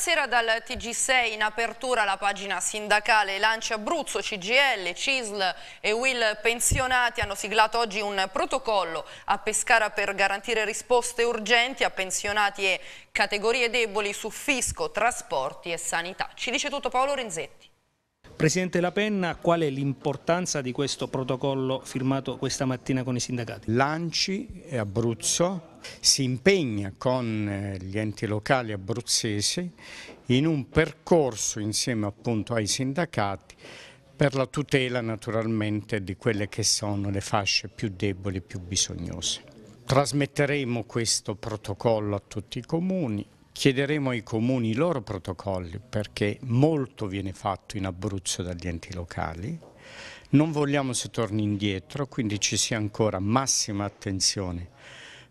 Buonasera dal TG6 in apertura la pagina sindacale Lancia Abruzzo, CGL, CISL e Will Pensionati hanno siglato oggi un protocollo a Pescara per garantire risposte urgenti a pensionati e categorie deboli su fisco, trasporti e sanità. Ci dice tutto Paolo Renzetti. Presidente La Penna, qual è l'importanza di questo protocollo firmato questa mattina con i sindacati? Lanci e Abruzzo si impegna con eh, gli enti locali abruzzesi in un percorso insieme appunto ai sindacati per la tutela naturalmente di quelle che sono le fasce più deboli, e più bisognose. Trasmetteremo questo protocollo a tutti i comuni, chiederemo ai comuni i loro protocolli perché molto viene fatto in Abruzzo dagli enti locali, non vogliamo si torni indietro, quindi ci sia ancora massima attenzione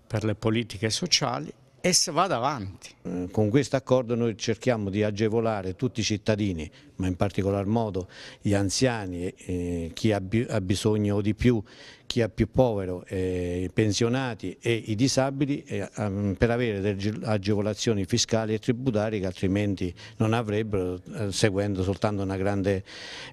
per le politiche sociali e se vada avanti. Eh, con questo accordo noi cerchiamo di agevolare tutti i cittadini ma in particolar modo gli anziani, eh, chi ha, ha, bisogno di più, chi è più povero, eh, i pensionati e i disabili eh, ehm, per avere delle agevolazioni fiscali e tributarie che altrimenti non avrebbero eh, seguendo soltanto una grande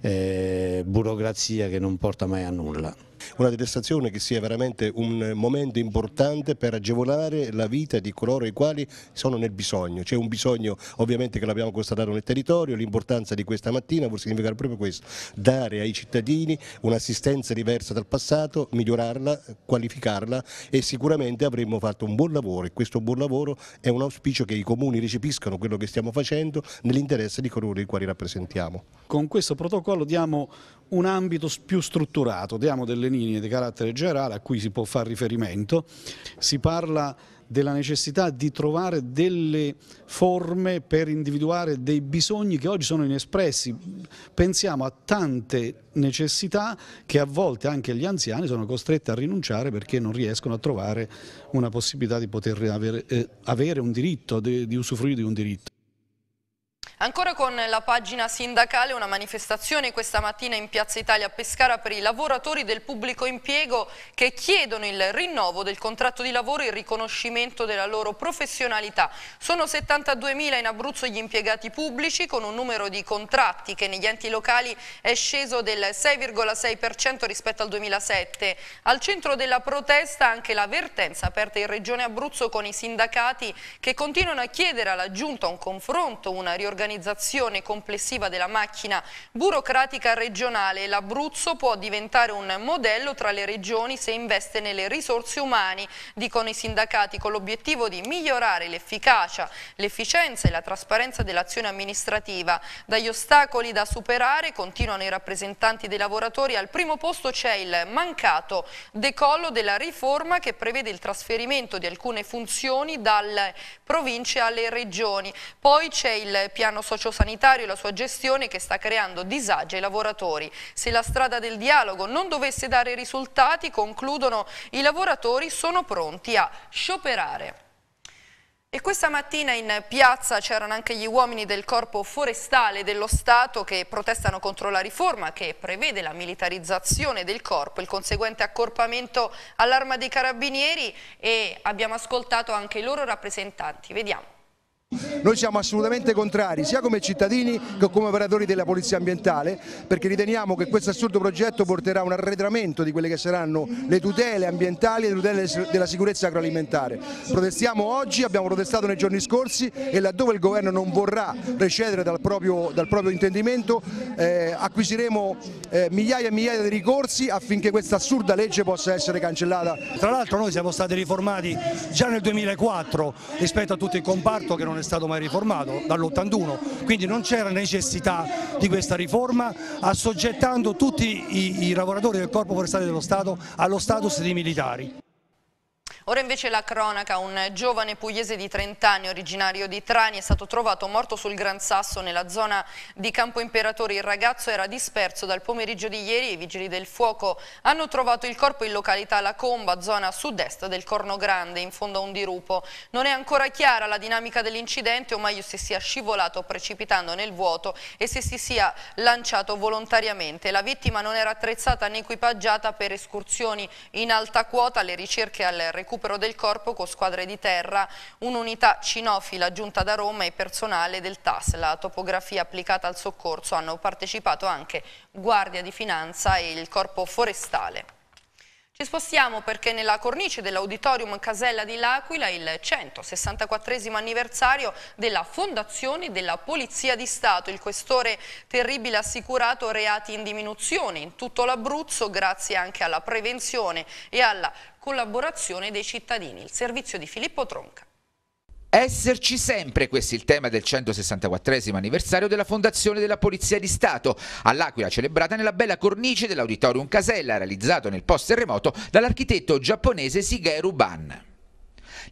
eh, burocrazia che non porta mai a nulla una detestazione che sia veramente un momento importante per agevolare la vita di coloro i quali sono nel bisogno, c'è un bisogno ovviamente che l'abbiamo constatato nel territorio, l'importanza di questo questa mattina vuol significare proprio questo, dare ai cittadini un'assistenza diversa dal passato, migliorarla, qualificarla e sicuramente avremmo fatto un buon lavoro e questo buon lavoro è un auspicio che i comuni recepiscano quello che stiamo facendo nell'interesse di coloro i quali rappresentiamo. Con questo protocollo diamo un ambito più strutturato, diamo delle linee di carattere generale a cui si può fare riferimento, si parla della necessità di trovare delle forme per individuare dei bisogni che oggi sono inespressi. Pensiamo a tante necessità che a volte anche gli anziani sono costretti a rinunciare perché non riescono a trovare una possibilità di poter avere, eh, avere un diritto, di, di usufruire di un diritto. Ancora con la pagina sindacale, una manifestazione questa mattina in Piazza Italia a Pescara per i lavoratori del pubblico impiego che chiedono il rinnovo del contratto di lavoro e il riconoscimento della loro professionalità. Sono 72.000 in Abruzzo gli impiegati pubblici con un numero di contratti che negli enti locali è sceso del 6,6% rispetto al 2007. Al centro della protesta anche la vertenza aperta in Regione Abruzzo con i sindacati che continuano a chiedere alla Giunta un confronto, una riorganizzazione riorganizzazione complessiva della macchina burocratica regionale, l'Abruzzo può diventare un modello tra le regioni se investe nelle risorse umane, dicono i sindacati, con l'obiettivo di migliorare l'efficacia, l'efficienza e la trasparenza dell'azione amministrativa. Dagli ostacoli da superare, continuano i rappresentanti dei lavoratori, al primo posto c'è il mancato decollo della riforma che prevede il trasferimento di alcune funzioni dalle province alle regioni. Poi c'è il piano piano sociosanitario e la sua gestione che sta creando disagi ai lavoratori. Se la strada del dialogo non dovesse dare risultati, concludono, i lavoratori sono pronti a scioperare. E questa mattina in piazza c'erano anche gli uomini del corpo forestale dello Stato che protestano contro la riforma che prevede la militarizzazione del corpo, il conseguente accorpamento all'arma dei carabinieri e abbiamo ascoltato anche i loro rappresentanti. Vediamo. Noi siamo assolutamente contrari sia come cittadini che come operatori della polizia ambientale perché riteniamo che questo assurdo progetto porterà a un arretramento di quelle che saranno le tutele ambientali e le tutele della sicurezza agroalimentare. Protestiamo oggi, abbiamo protestato nei giorni scorsi e laddove il governo non vorrà recedere dal proprio, dal proprio intendimento eh, acquisiremo eh, migliaia e migliaia di ricorsi affinché questa assurda legge possa essere cancellata. Tra l'altro noi siamo stati riformati già nel 2004 rispetto a tutto il comparto che non è è stato mai riformato dall'81, quindi non c'era necessità di questa riforma assoggettando tutti i, i lavoratori del Corpo Forestale dello Stato allo status di militari. Ora invece la cronaca, un giovane pugliese di 30 anni originario di Trani è stato trovato morto sul Gran Sasso nella zona di Campo Imperatore. Il ragazzo era disperso dal pomeriggio di ieri e i vigili del fuoco hanno trovato il corpo in località La Comba, zona sud-est del Corno Grande, in fondo a un dirupo. Non è ancora chiara la dinamica dell'incidente o meglio se sia scivolato precipitando nel vuoto e se si sia lanciato volontariamente. La vittima non era attrezzata né equipaggiata per escursioni in alta quota, le ricerche al recupero recupero del corpo con squadre di terra, un'unità cinofila giunta da Roma e personale del TAS. La topografia applicata al soccorso hanno partecipato anche Guardia di Finanza e il Corpo Forestale. Ci spostiamo perché nella cornice dell'Auditorium Casella di L'Aquila il 164 anniversario della Fondazione della Polizia di Stato. Il questore Terribile ha assicurato reati in diminuzione in tutto l'Abruzzo grazie anche alla prevenzione e alla collaborazione dei cittadini. Il servizio di Filippo Tronca esserci sempre, questo è il tema del 164 anniversario della Fondazione della Polizia di Stato, all'Aquila celebrata nella bella cornice dell'Auditorium Casella, realizzato nel post-terremoto dall'architetto giapponese Sigeru Ban.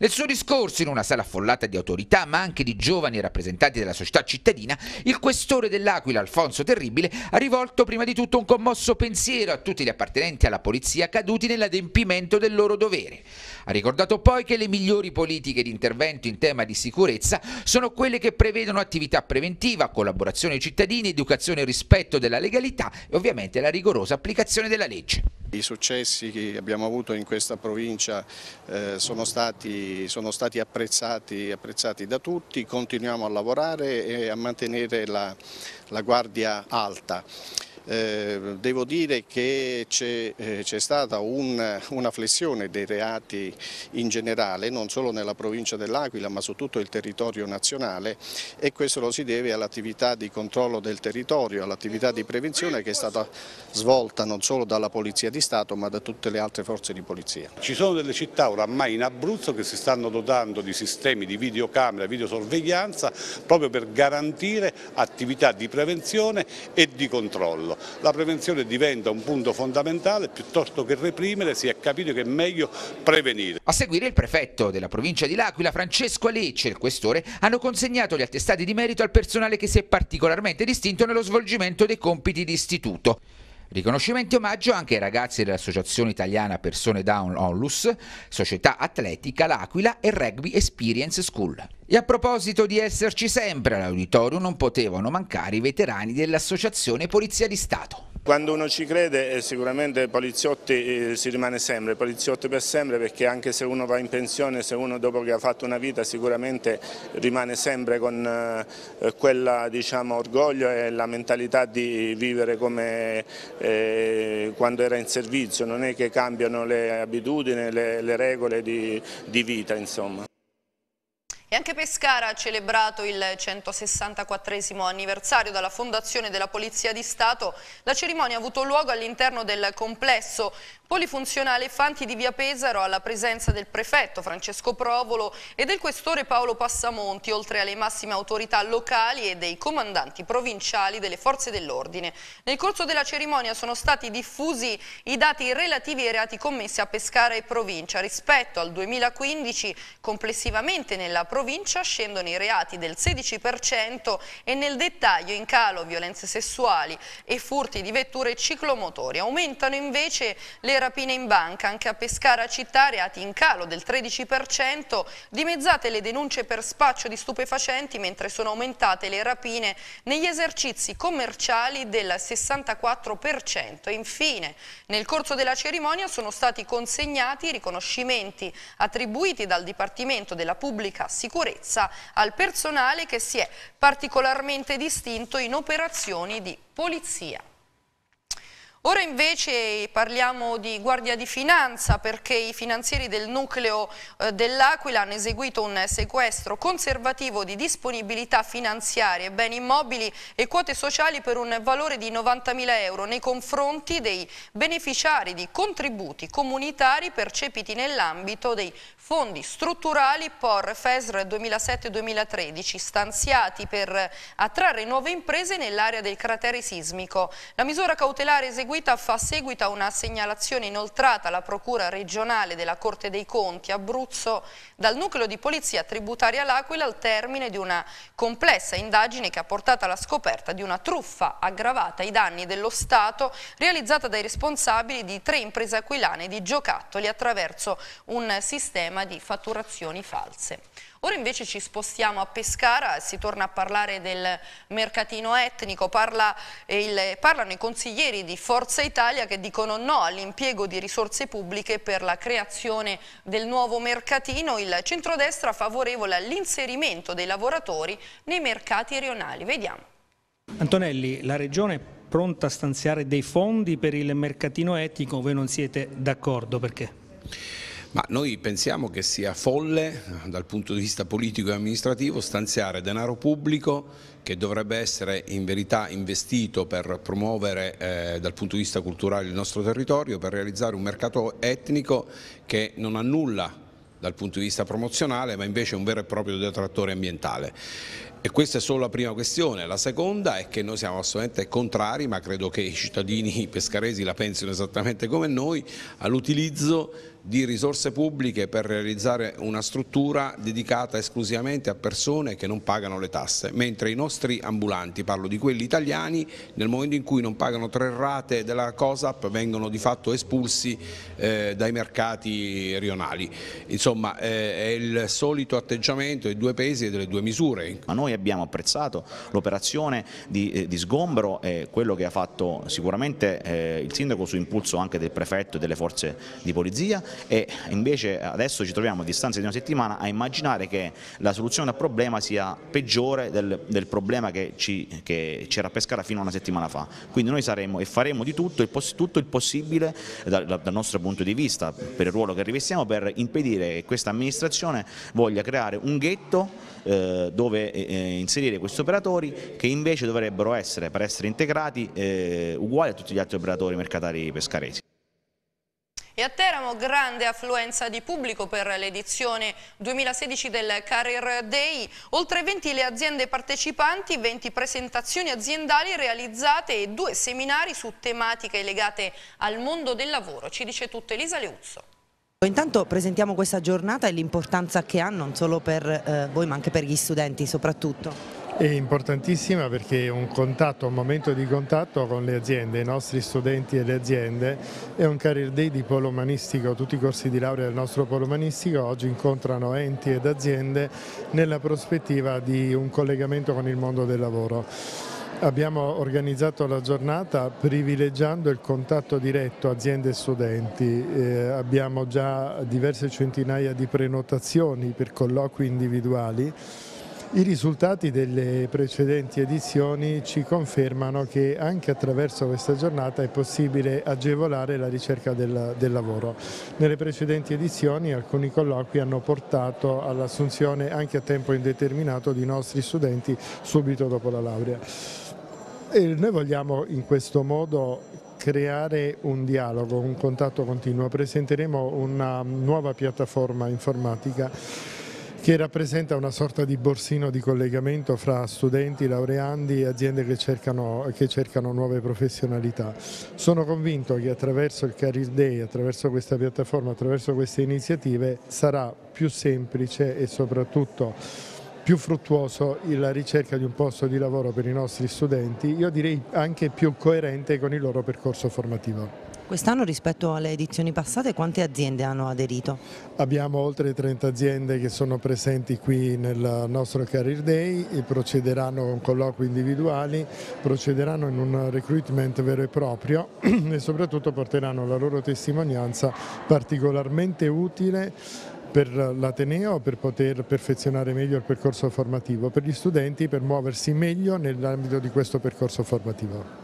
Nel suo discorso in una sala affollata di autorità, ma anche di giovani rappresentanti della società cittadina, il questore dell'Aquila, Alfonso Terribile, ha rivolto prima di tutto un commosso pensiero a tutti gli appartenenti alla polizia caduti nell'adempimento del loro dovere. Ha ricordato poi che le migliori politiche di intervento in tema di sicurezza sono quelle che prevedono attività preventiva, collaborazione ai cittadini, educazione e rispetto della legalità e ovviamente la rigorosa applicazione della legge. I successi che abbiamo avuto in questa provincia eh, sono stati, sono stati apprezzati, apprezzati, da tutti, continuiamo a lavorare e a mantenere la, la guardia alta. Eh, devo dire che c'è eh, stata un, una flessione dei reati in generale, non solo nella provincia dell'Aquila ma su tutto il territorio nazionale e questo lo si deve all'attività di controllo del territorio, all'attività di prevenzione che è stata svolta non solo dalla Polizia di Stato ma da tutte le altre forze di polizia. Ci sono delle città oramai in Abruzzo che si stanno dotando di sistemi di videocamera, videosorveglianza proprio per garantire attività di prevenzione e di controllo farlo. La prevenzione diventa un punto fondamentale, piuttosto che reprimere si è capito che è meglio prevenire. A seguire il prefetto della provincia di L'Aquila, Francesco Alecce e il questore hanno consegnato gli attestati di merito al personale che si è particolarmente distinto nello svolgimento dei compiti di istituto. Riconoscimento e omaggio anche ai ragazzi dell'Associazione Italiana Persone Down Onlus, Società Atletica L'Aquila e Rugby Experience School. E a proposito di esserci sempre all'auditorio non potevano mancare i veterani dell'Associazione Polizia di Stato. Quando uno ci crede eh, sicuramente poliziotti eh, si rimane sempre, poliziotti per sempre perché anche se uno va in pensione, se uno dopo che ha fatto una vita sicuramente rimane sempre con eh, quella diciamo, orgoglio e la mentalità di vivere come eh, quando era in servizio, non è che cambiano le abitudini, le, le regole di, di vita insomma. E anche Pescara ha celebrato il 164 anniversario dalla fondazione della Polizia di Stato. La cerimonia ha avuto luogo all'interno del complesso polifunzionale Fanti di Via Pesaro alla presenza del prefetto Francesco Provolo e del questore Paolo Passamonti, oltre alle massime autorità locali e dei comandanti provinciali delle forze dell'ordine. Nel corso della cerimonia sono stati diffusi i dati relativi ai reati commessi a Pescara e provincia. Rispetto al 2015, complessivamente nella provincia scendono i reati del 16% e nel dettaglio in calo violenze sessuali e furti di vetture e ciclomotori. Aumentano invece le rapine in banca, anche a Pescara città reati in calo del 13%, dimezzate le denunce per spaccio di stupefacenti mentre sono aumentate le rapine negli esercizi commerciali del 64%. Infine, nel corso della cerimonia sono stati consegnati i riconoscimenti attribuiti dal Dipartimento della Pubblica Sicurezza al personale che si è particolarmente distinto in operazioni di polizia. Ora invece parliamo di Guardia di Finanza perché i finanzieri del nucleo eh, dell'Aquila hanno eseguito un sequestro conservativo di disponibilità finanziarie, beni immobili e quote sociali per un valore di 90.000 euro nei confronti dei beneficiari di contributi comunitari percepiti nell'ambito dei fondi strutturali POR FESR 2007-2013 stanziati per attrarre nuove imprese nell'area del cratere sismico. La misura cautelare eseguita eseguita fa seguito a una segnalazione inoltrata alla Procura regionale della Corte dei Conti Abruzzo dal nucleo di polizia tributaria L'Aquila al termine di una complessa indagine che ha portato alla scoperta di una truffa aggravata ai danni dello Stato realizzata dai responsabili di tre imprese aquilane di giocattoli attraverso un sistema di fatturazioni false. Ora invece ci spostiamo a Pescara, si torna a parlare del mercatino etnico, Parla eh, il, parlano i consiglieri di Forza Italia che dicono no all'impiego di risorse pubbliche per la creazione del nuovo mercatino, il centrodestra favorevole all'inserimento dei lavoratori nei mercati rionali. Vediamo. Antonelli, la Regione pronta a stanziare dei fondi per il mercatino etico, voi non siete d'accordo perché? Ma noi pensiamo che sia folle dal punto di vista politico e amministrativo stanziare denaro pubblico che dovrebbe essere in verità investito per promuovere eh, dal punto di vista culturale il nostro territorio, per realizzare un mercato etnico che non ha nulla dal punto di vista promozionale ma invece è un vero e proprio detrattore ambientale. E questa è solo la prima questione. La seconda è che noi siamo assolutamente contrari, ma credo che i cittadini pescaresi la pensino esattamente come noi, all'utilizzo di risorse pubbliche per realizzare una struttura dedicata esclusivamente a persone che non pagano le tasse, mentre i nostri ambulanti, parlo di quelli italiani, nel momento in cui non pagano tre rate della COSAP vengono di fatto espulsi eh, dai mercati rionali. Insomma eh, è il solito atteggiamento dei due pesi e delle due misure. Ma noi abbiamo apprezzato l'operazione di, eh, di, sgombero e quello che ha fatto sicuramente eh, il sindaco su impulso anche del prefetto e delle forze di polizia e invece adesso ci troviamo a distanza di una settimana a immaginare che la soluzione al problema sia peggiore del, del problema che, c'era a Pescara fino a una settimana fa. Quindi noi saremo e faremo di tutto il, poss tutto il possibile dal, dal, nostro punto di vista per il ruolo che rivestiamo per impedire che questa amministrazione voglia creare un ghetto eh, dove eh, eh, inserire questi operatori che invece dovrebbero essere per essere integrati uguali a tutti gli altri operatori mercatari pescaresi. E a Teramo grande affluenza di pubblico per l'edizione 2016 del Career Day, oltre 20 le aziende partecipanti, 20 presentazioni aziendali realizzate e due seminari su tematiche legate al mondo del lavoro, ci dice tutto Elisa Leuzzo. Intanto presentiamo questa giornata e l'importanza che ha non solo per eh, voi ma anche per gli studenti soprattutto. È importantissima perché un contatto, un momento di contatto con le aziende, i nostri studenti e le aziende è un career day di polo umanistico, tutti i corsi di laurea del nostro polo umanistico oggi incontrano enti ed aziende nella prospettiva di un collegamento con il mondo del lavoro. Abbiamo organizzato la giornata privilegiando il contatto diretto aziende e studenti. Eh, abbiamo già diverse centinaia di prenotazioni per colloqui individuali i risultati delle precedenti edizioni ci confermano che anche attraverso questa giornata è possibile agevolare la ricerca del, del lavoro. Nelle precedenti edizioni alcuni colloqui hanno portato all'assunzione anche a tempo indeterminato di nostri studenti subito dopo la laurea. E noi vogliamo in questo modo creare un dialogo, un contatto continuo. Presenteremo una nuova piattaforma informatica che rappresenta una sorta di borsino di collegamento fra studenti, laureandi e aziende che cercano, che cercano nuove professionalità. Sono convinto che attraverso il Career Day, attraverso questa piattaforma, attraverso queste iniziative sarà più semplice e soprattutto più fruttuoso la ricerca di un posto di lavoro per i nostri studenti, io direi anche più coerente con il loro percorso formativo. Quest'anno rispetto alle edizioni passate quante aziende hanno aderito? Abbiamo oltre 30 aziende che sono presenti qui nel nostro Career Day e procederanno con colloqui individuali, procederanno in un recruitment vero e proprio e soprattutto porteranno la loro testimonianza particolarmente utile per l'Ateneo per poter perfezionare meglio il percorso formativo, per gli studenti per muoversi meglio nell'ambito di questo percorso formativo.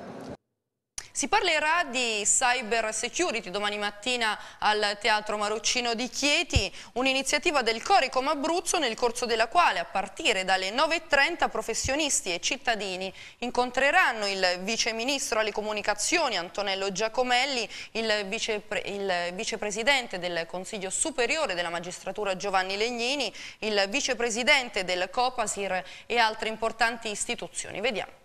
Si parlerà di cyber security domani mattina al Teatro Maruccino di Chieti, un'iniziativa del Coricom Abruzzo nel corso della quale a partire dalle 9.30 professionisti e cittadini incontreranno il Vice Ministro alle Comunicazioni Antonello Giacomelli, il, vice, il Vicepresidente del Consiglio Superiore della Magistratura Giovanni Legnini, il Vicepresidente del Copasir e altre importanti istituzioni. Vediamo.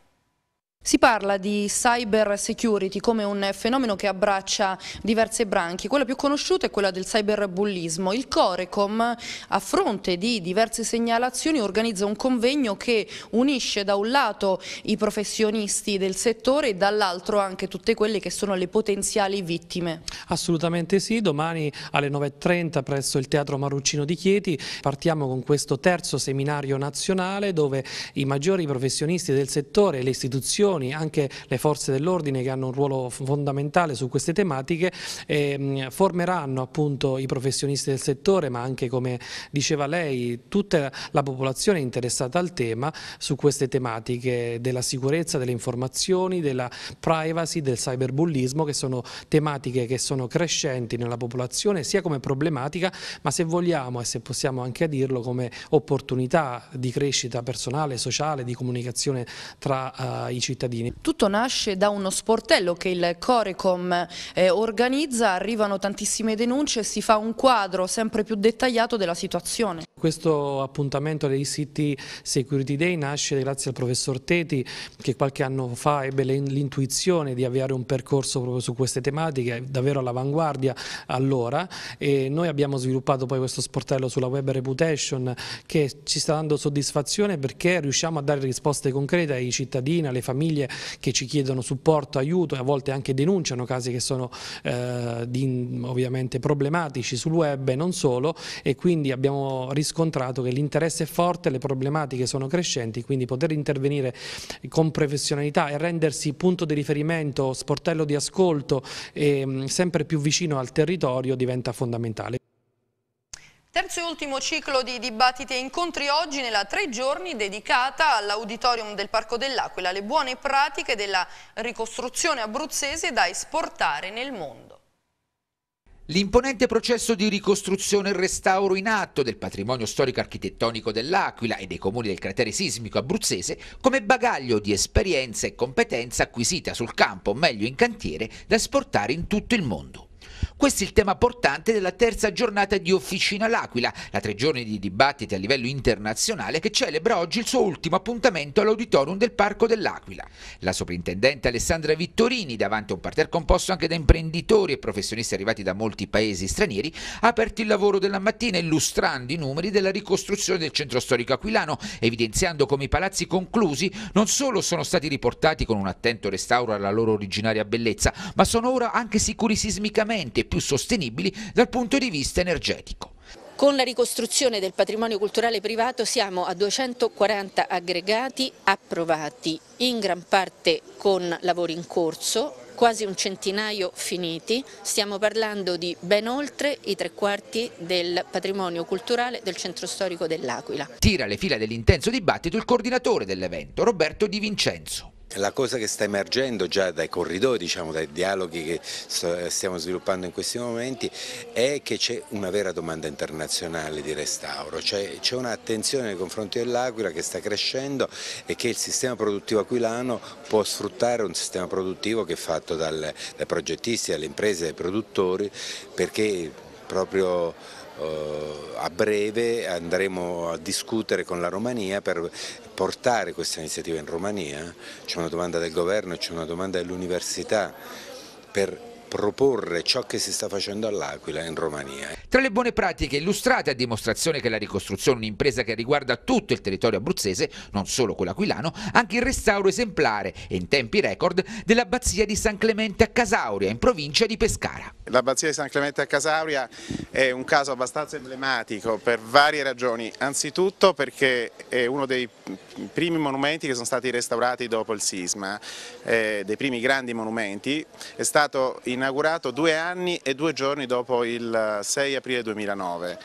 Si parla di cyber security come un fenomeno che abbraccia diverse branche, quella più conosciuta è quella del cyberbullismo. Il Corecom a fronte di diverse segnalazioni organizza un convegno che unisce da un lato i professionisti del settore e dall'altro anche tutte quelle che sono le potenziali vittime. Assolutamente sì, domani alle 9.30 presso il Teatro Maruccino di Chieti partiamo con questo terzo seminario nazionale dove i maggiori professionisti del settore e le istituzioni istituzioni, anche le forze dell'ordine che hanno un ruolo fondamentale su queste tematiche, eh, formeranno appunto i professionisti del settore ma anche come diceva lei tutta la popolazione interessata al tema su queste tematiche della sicurezza, delle informazioni, della privacy, del cyberbullismo che sono tematiche che sono crescenti nella popolazione sia come problematica ma se vogliamo e se possiamo anche dirlo come opportunità di crescita personale, sociale, di comunicazione tra uh, i cittadini cittadini. Tutto nasce da uno sportello che il Corecom eh, organizza, arrivano tantissime denunce e si fa un quadro sempre più dettagliato della situazione. Questo appuntamento dei siti Security Day nasce grazie al professor Teti che qualche anno fa ebbe l'intuizione di avviare un percorso proprio su queste tematiche, davvero all'avanguardia allora e noi abbiamo sviluppato poi questo sportello sulla web reputation che ci sta dando soddisfazione perché riusciamo a dare risposte concrete ai cittadini, alle famiglie famiglie che ci chiedono supporto, aiuto e a volte anche denunciano casi che sono eh, di, ovviamente problematici sul web e non solo e quindi abbiamo riscontrato che l'interesse è forte, le problematiche sono crescenti, quindi poter intervenire con professionalità e rendersi punto di riferimento, sportello di ascolto e mm, sempre più vicino al territorio diventa fondamentale. Terzo e ultimo ciclo di dibattiti e incontri oggi nella tre giorni dedicata all'auditorium del Parco dell'Aquila, le buone pratiche della ricostruzione abruzzese da esportare nel mondo. L'imponente processo di ricostruzione e restauro in atto del patrimonio storico-architettonico dell'Aquila e dei comuni del cratere sismico abruzzese come bagaglio di esperienza e competenza acquisita sul campo, o meglio in cantiere, da esportare in tutto il mondo. Questo è il tema portante della terza giornata di Officina L'Aquila, la tre giorni di dibattiti a livello internazionale che celebra oggi il suo ultimo appuntamento all'auditorium del Parco dell'Aquila. La soprintendente Alessandra Vittorini, davanti a un parterre composto anche da imprenditori e professionisti arrivati da molti paesi stranieri, ha aperto il lavoro della mattina illustrando i numeri della ricostruzione del centro storico aquilano, evidenziando come i palazzi conclusi non solo sono stati riportati con un attento restauro alla loro originaria bellezza, ma sono ora anche sicuri sismicamente sicuramente più sostenibili dal punto di vista energetico. Con la ricostruzione del patrimonio culturale privato siamo a 240 aggregati approvati, in gran parte con lavori in corso, quasi un centinaio finiti, stiamo parlando di ben oltre i tre quarti del patrimonio culturale del centro storico dell'Aquila. Tira le fila dell'intenso dibattito il coordinatore dell'evento, Roberto Di Vincenzo. La cosa che sta emergendo già dai corridoi, diciamo, dai dialoghi che eh, stiamo sviluppando in questi momenti è che c'è una vera domanda internazionale di restauro, cioè c'è un'attenzione nei confronti dell'Aquila che sta crescendo e che il sistema produttivo aquilano può sfruttare un sistema produttivo che è fatto dal, dai progettisti, dalle imprese, dai produttori perché proprio eh, a breve andremo a discutere con la Romania per portare questa iniziativa in Romania, c'è una domanda del governo, c'è una domanda dell'università per proporre ciò che si sta facendo all'Aquila in Romania. Tra le buone pratiche illustrate a dimostrazione che la ricostruzione è un'impresa che riguarda tutto il territorio abruzzese, non solo quello aquilano, anche il restauro esemplare e in tempi record dell'abbazia di San Clemente a Casauria in provincia di Pescara. L'abbazia di San Clemente a Casauria è un caso abbastanza emblematico per varie ragioni, anzitutto perché è uno dei primi monumenti che sono stati restaurati dopo il sisma, eh, dei primi grandi monumenti, è stato in inaugurato due anni e due giorni dopo il 6 eh, aprile 2009.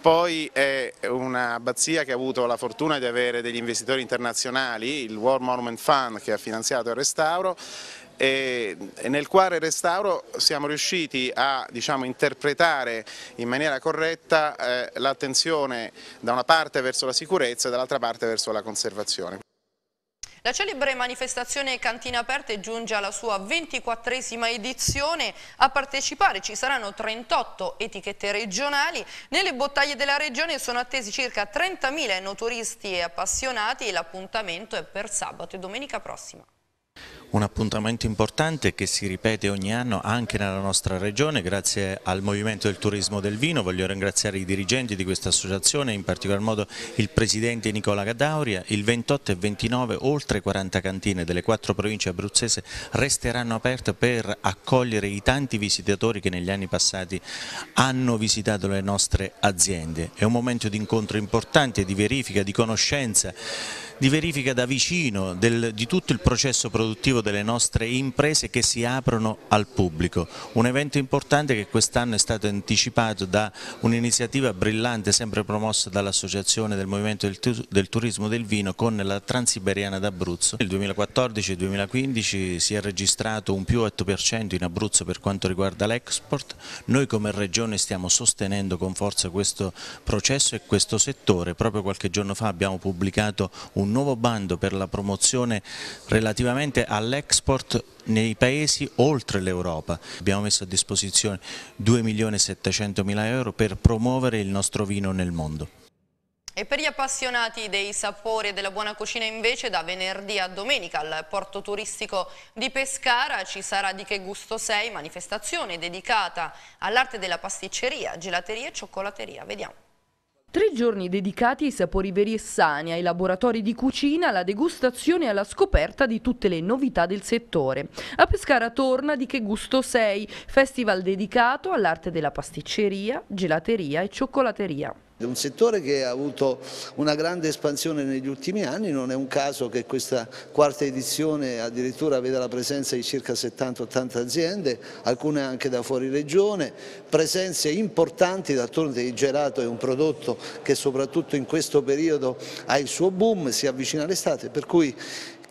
Poi è un'abbazia che ha avuto la fortuna di avere degli investitori internazionali, il World Monument Fund che ha finanziato il restauro e nel quale restauro siamo riusciti a diciamo, interpretare in maniera corretta eh, l'attenzione da una parte verso la sicurezza e dall'altra parte verso la conservazione. La celebre manifestazione Cantina Aperte giunge alla sua 24esima edizione. A partecipare ci saranno 38 etichette regionali. Nelle bottaglie della regione sono attesi circa 30.000 noturisti e appassionati l'appuntamento è per sabato e domenica prossima. Un appuntamento importante che si ripete ogni anno anche nella nostra regione grazie al Movimento del Turismo del Vino. Voglio ringraziare i dirigenti di questa associazione, in particolar modo il presidente Nicola Gadauria. Il 28 e 29 oltre 40 cantine delle quattro province abruzzese resteranno aperte per accogliere i tanti visitatori che negli anni passati hanno visitato le nostre aziende. È un momento di incontro importante, di verifica, di conoscenza di verifica da vicino del, di tutto il processo produttivo delle nostre imprese che si aprono al pubblico. Un evento importante che quest'anno è stato anticipato da un'iniziativa brillante sempre promossa dall'Associazione del Movimento del, Turismo del Vino con la Transiberiana d'Abruzzo. Nel 2014-2015 si è registrato un più 8% in Abruzzo per quanto riguarda l'export. Noi come Regione stiamo sostenendo con forza questo processo e questo settore. Proprio qualche giorno fa abbiamo pubblicato un nuovo bando per la promozione relativamente all'export nei paesi oltre l'Europa. Abbiamo messo a disposizione 2.700.000 euro per promuovere il nostro vino nel mondo. E per gli appassionati dei sapori e della buona cucina invece da venerdì a domenica al porto turistico di Pescara ci sarà di che gusto sei, manifestazione dedicata all'arte della pasticceria, gelateria e cioccolateria. Vediamo. Tre giorni dedicati ai sapori veri e sani, ai laboratori di cucina, alla degustazione e alla scoperta di tutte le novità del settore. A Pescara torna di Che Gusto Sei, festival dedicato all'arte della pasticceria, gelateria e cioccolateria. È un settore che ha avuto una grande espansione negli ultimi anni, non è un caso che questa quarta edizione addirittura veda la presenza di circa 70-80 aziende, alcune anche da fuori regione, presenze importanti, d'altronde il gelato è un prodotto che soprattutto in questo periodo ha il suo boom, si avvicina all'estate, per cui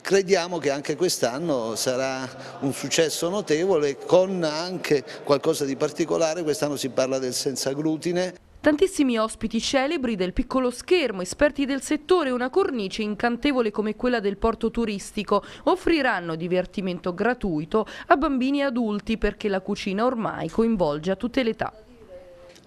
crediamo che anche quest'anno sarà un successo notevole con anche qualcosa di particolare, quest'anno si parla del senza glutine. Tantissimi ospiti celebri del piccolo schermo, esperti del settore una cornice incantevole come quella del porto turistico offriranno divertimento gratuito a bambini e adulti perché la cucina ormai coinvolge a tutte le età.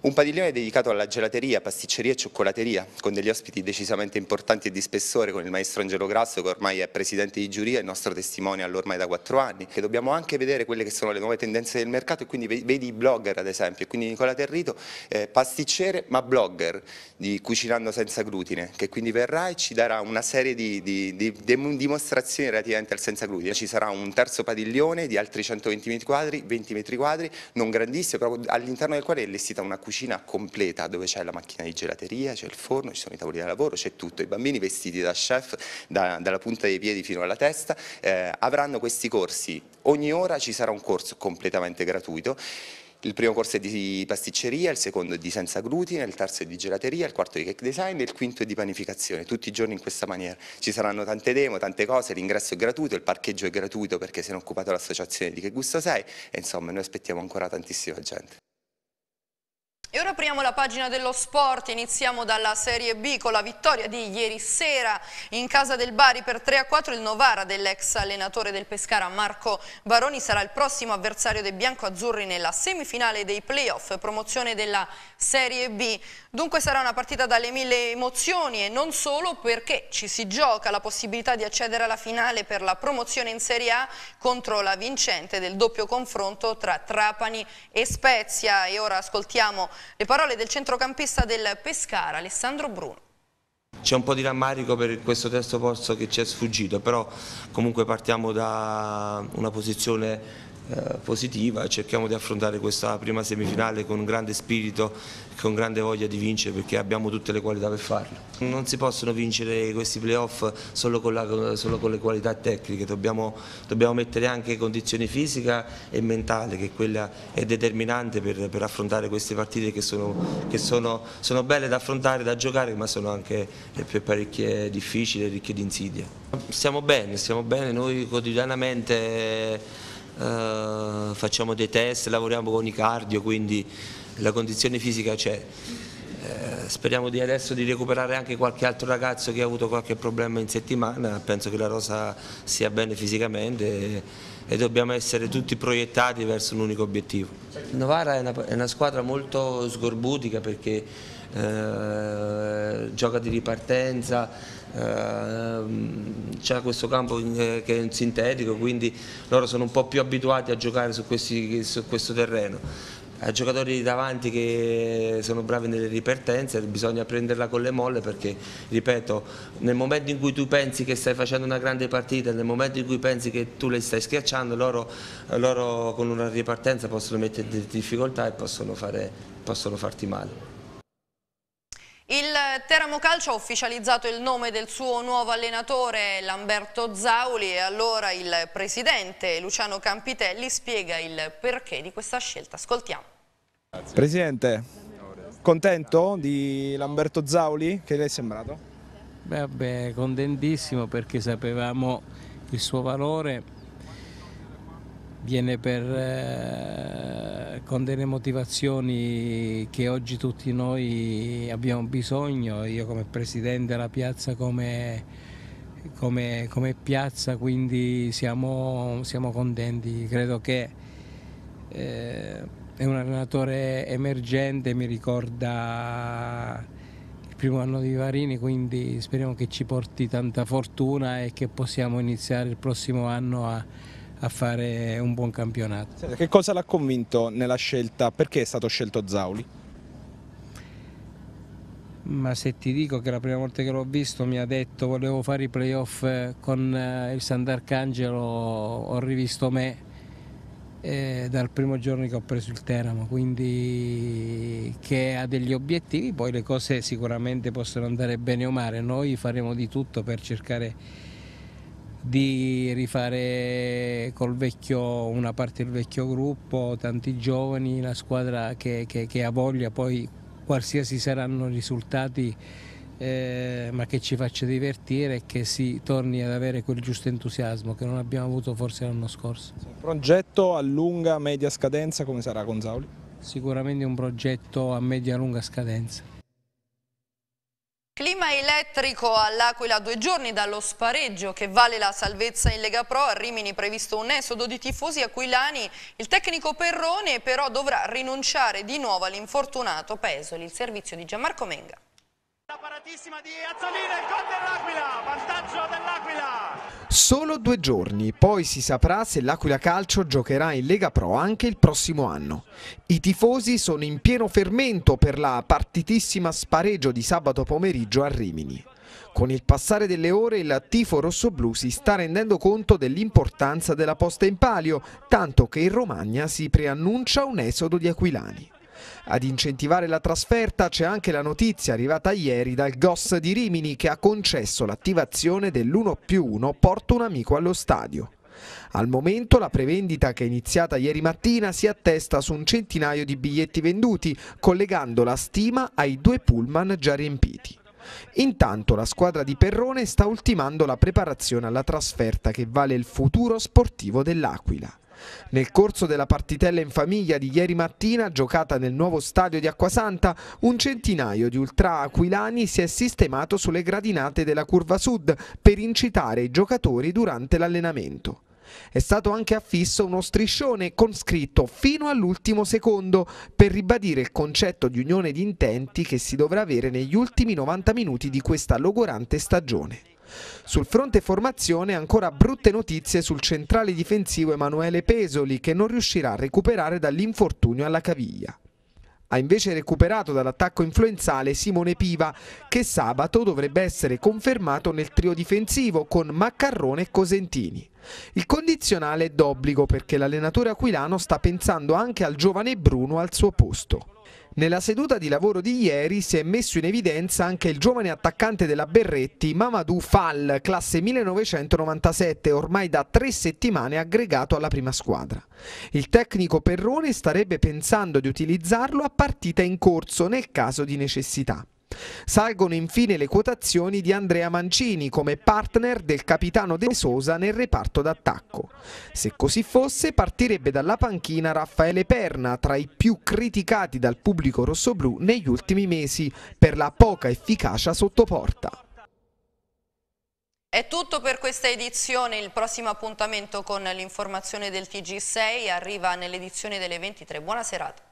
Un padiglione dedicato alla gelateria, pasticceria e cioccolateria, con degli ospiti decisamente importanti e di spessore, con il maestro Angelo Grasso, che ormai è presidente di giuria e nostro testimone all'ormai da quattro anni, che dobbiamo anche vedere quelle che sono le nuove tendenze del mercato e quindi vedi i blogger ad esempio, quindi Nicola Territo, eh, pasticcere ma blogger di Cucinando Senza Glutine, che quindi verrà e ci darà una serie di, di, di, dimostrazioni relativamente al senza glutine. Ci sarà un terzo padiglione di altri 120 metri quadri, 20 metri quadri, non grandissimo, proprio all'interno del quale è allestita una cucina cucina completa dove c'è la macchina di gelateria, c'è il forno, ci sono i tavoli da lavoro, c'è tutto. I bambini vestiti da chef, da, dalla punta dei piedi fino alla testa, eh, avranno questi corsi. Ogni ora ci sarà un corso completamente gratuito. Il primo corso è di pasticceria, il secondo è di senza glutine, il terzo è di gelateria, il quarto è di cake design e il quinto è di panificazione, tutti i giorni in questa maniera. Ci saranno tante demo, tante cose, l'ingresso è gratuito, il parcheggio è gratuito perché se ne è occupato l'associazione di Che Gusto Sei e insomma noi aspettiamo ancora tantissima gente. E ora apriamo la pagina dello sport, iniziamo dalla Serie B con la vittoria di ieri sera in casa del Bari per 3-4 il Novara dell'ex allenatore del Pescara Marco Baroni sarà il prossimo avversario dei biancoazzurri nella semifinale dei playoff, promozione della Serie B. Dunque sarà una partita dalle mille emozioni e non solo perché ci si gioca la possibilità di accedere alla finale per la promozione in Serie A contro la vincente del doppio confronto tra Trapani e Spezia e ora ascoltiamo le parole del centrocampista del Pescara, Alessandro Bruno. C'è un po' di rammarico per questo terzo posto che ci è sfuggito, però comunque partiamo da una posizione eh, positiva cerchiamo di affrontare questa prima semifinale con grande spirito e con grande voglia di vincere perché abbiamo tutte le qualità per farlo. Non si possono vincere questi playoff solo, solo con, le qualità tecniche, dobbiamo, dobbiamo, mettere anche condizione fisica e mentale che quella è determinante per, per affrontare queste partite che, sono, che sono, sono, belle da affrontare, da giocare ma sono anche per parecchie difficili ricche di insidia. Stiamo bene, stiamo bene, noi quotidianamente eh, facciamo dei test, lavoriamo con i cardio, quindi la condizione fisica c'è. Eh, speriamo di adesso di recuperare anche qualche altro ragazzo che ha avuto qualche problema in settimana, penso che la rosa sia bene fisicamente e, e dobbiamo essere tutti proiettati verso un unico obiettivo. Novara è una, è una squadra molto sgorbutica perché eh, gioca di ripartenza, Ehm, c'è questo campo eh, che è un sintetico quindi loro sono un po' più abituati a giocare su, questi, su questo terreno ha eh, giocatori davanti che sono bravi nelle ripartenze bisogna prenderla con le molle perché ripeto nel momento in cui tu pensi che stai facendo una grande partita nel momento in cui pensi che tu le stai schiacciando loro, loro con una ripartenza possono metterti in difficoltà e possono, fare, possono farti male il Teramo Calcio ha ufficializzato il nome del suo nuovo allenatore Lamberto Zauli e allora il presidente Luciano Campitelli spiega il perché di questa scelta. Ascoltiamo. Presidente, contento di Lamberto Zauli? Che le è sembrato? Beh, beh contentissimo perché sapevamo il suo valore viene per, eh, con delle motivazioni che oggi tutti noi abbiamo bisogno, io come presidente della piazza, come, come, come piazza, quindi siamo, siamo, contenti. Credo che eh, è un allenatore emergente, mi ricorda il primo anno di Varini, quindi speriamo che ci porti tanta fortuna e che possiamo iniziare il prossimo anno a a fare un buon campionato. che cosa l'ha convinto nella scelta? Perché è stato scelto Zauli? Ma se ti dico che la prima volta che l'ho visto mi ha detto volevo fare i playoff eh, con eh, il Sant'Arcangelo, ho rivisto me eh, dal primo giorno che ho preso il Teramo, quindi che ha degli obiettivi, poi le cose sicuramente possono andare bene o male, noi faremo di tutto per cercare di di rifare col vecchio, una parte del vecchio gruppo, tanti giovani, la squadra che, che, che ha voglia, poi qualsiasi saranno i risultati, eh, ma che ci faccia divertire e che si torni ad avere quel giusto entusiasmo che non abbiamo avuto forse l'anno scorso. Un progetto a lunga, media scadenza come sarà Gonzaoli? Sicuramente un progetto a media-lunga scadenza. Clima elettrico all'Aquila due giorni dallo spareggio che vale la salvezza in Lega Pro, a Rimini previsto un esodo di tifosi aquilani, il tecnico Perrone però dovrà rinunciare di nuovo all'infortunato Pesoli, il servizio di Gianmarco Menga paratissima di Azzolina, il gol dell'Aquila, vantaggio dell'Aquila. Solo due giorni, poi si saprà se l'Aquila Calcio giocherà in Lega Pro anche il prossimo anno. I tifosi sono in pieno fermento per la partitissima spareggio di sabato pomeriggio a Rimini. Con il passare delle ore il tifo rossoblù si sta rendendo conto dell'importanza della posta in palio, tanto che in Romagna si preannuncia un esodo di aquilani. Ad incentivare la trasferta c'è anche la notizia arrivata ieri dal GOS di Rimini che ha concesso l'attivazione dell'1 più 1 Porto un amico allo stadio. Al momento la prevendita che è iniziata ieri mattina si attesta su un centinaio di biglietti venduti, collegando la stima ai due pullman già riempiti. Intanto la squadra di Perrone sta ultimando la preparazione alla trasferta che vale il futuro sportivo dell'Aquila. Nel corso della partitella in famiglia di ieri mattina, giocata nel nuovo stadio di Acquasanta, un centinaio di ultra aquilani si è sistemato sulle gradinate della curva sud per incitare i giocatori durante l'allenamento. È stato anche affisso uno striscione con scritto fino all'ultimo secondo per ribadire il concetto di unione di intenti che si dovrà avere negli ultimi 90 minuti di questa logorante stagione. Sul fronte formazione ancora brutte notizie sul centrale difensivo Emanuele Pesoli che non riuscirà a recuperare dall'infortunio alla caviglia. Ha invece recuperato dall'attacco influenzale Simone Piva che sabato dovrebbe essere confermato nel trio difensivo con Maccarrone e Cosentini. Il condizionale è d'obbligo perché l'allenatore aquilano sta pensando anche al giovane Bruno al suo posto. Nella seduta di lavoro di ieri si è messo in evidenza anche il giovane attaccante della Berretti, Mamadou Fall, classe 1997, ormai da tre settimane aggregato alla prima squadra. Il tecnico Perrone starebbe pensando di utilizzarlo a partita in corso nel caso di necessità. Salgono infine le quotazioni di Andrea Mancini come partner del capitano De Sosa nel reparto d'attacco. Se così fosse partirebbe dalla panchina Raffaele Perna, tra i più criticati dal pubblico rossoblù negli ultimi mesi per la poca efficacia sottoporta. È tutto per questa edizione, il prossimo appuntamento con l'informazione del TG6 arriva nell'edizione delle 23. Buona serata.